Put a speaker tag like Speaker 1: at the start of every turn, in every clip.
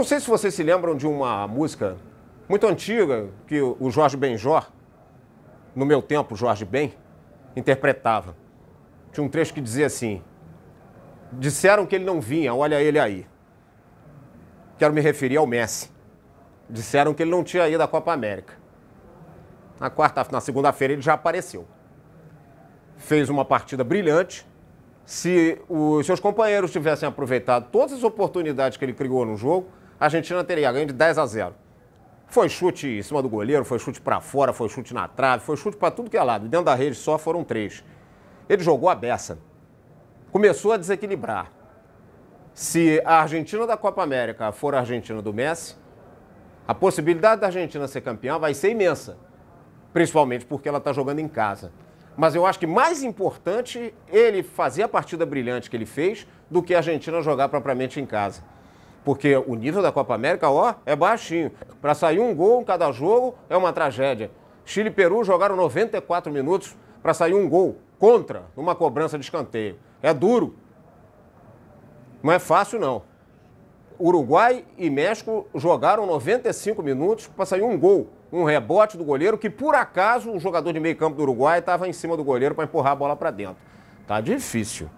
Speaker 1: não sei se vocês se lembram de uma música muito antiga que o Jorge Benjor, no meu tempo, Jorge Ben, interpretava. Tinha um trecho que dizia assim: Disseram que ele não vinha, olha ele aí. Quero me referir ao Messi. Disseram que ele não tinha ido à Copa América. Na quarta, na segunda-feira ele já apareceu. Fez uma partida brilhante. Se os seus companheiros tivessem aproveitado todas as oportunidades que ele criou no jogo, a Argentina teria ganho de 10 a 0. Foi chute em cima do goleiro, foi chute para fora, foi chute na trave, foi chute para tudo que é lado. Dentro da rede só foram três. Ele jogou a beça. Começou a desequilibrar. Se a Argentina da Copa América for a Argentina do Messi, a possibilidade da Argentina ser campeã vai ser imensa. Principalmente porque ela está jogando em casa. Mas eu acho que mais importante ele fazer a partida brilhante que ele fez do que a Argentina jogar propriamente em casa. Porque o nível da Copa América, ó, é baixinho. Para sair um gol em cada jogo é uma tragédia. Chile e Peru jogaram 94 minutos para sair um gol contra uma cobrança de escanteio. É duro. Não é fácil, não. Uruguai e México jogaram 95 minutos para sair um gol. Um rebote do goleiro que, por acaso, o jogador de meio campo do Uruguai estava em cima do goleiro para empurrar a bola para dentro. Tá difícil.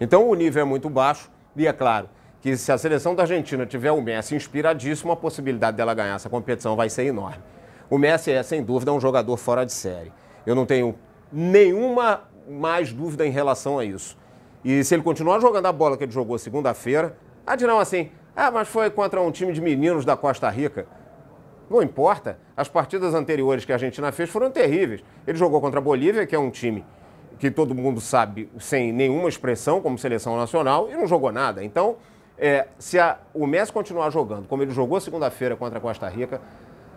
Speaker 1: Então o nível é muito baixo e, é claro, que se a seleção da Argentina tiver o Messi inspiradíssimo, a possibilidade dela ganhar essa competição vai ser enorme. O Messi é, sem dúvida, um jogador fora de série. Eu não tenho nenhuma mais dúvida em relação a isso. E se ele continuar jogando a bola que ele jogou segunda-feira, ah, dirão assim, ah, mas foi contra um time de meninos da Costa Rica. Não importa, as partidas anteriores que a Argentina fez foram terríveis. Ele jogou contra a Bolívia, que é um time que todo mundo sabe sem nenhuma expressão como seleção nacional, e não jogou nada. Então, é, se a, o Messi continuar jogando como ele jogou segunda-feira contra a Costa Rica,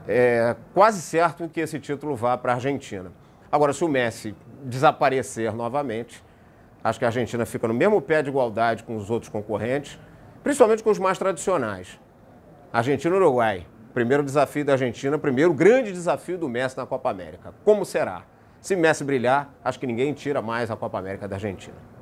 Speaker 1: é quase certo que esse título vá para a Argentina. Agora, se o Messi desaparecer novamente, acho que a Argentina fica no mesmo pé de igualdade com os outros concorrentes, principalmente com os mais tradicionais. Argentina e Uruguai. Primeiro desafio da Argentina, primeiro grande desafio do Messi na Copa América. Como será? Se Messi brilhar, acho que ninguém tira mais a Copa América da Argentina.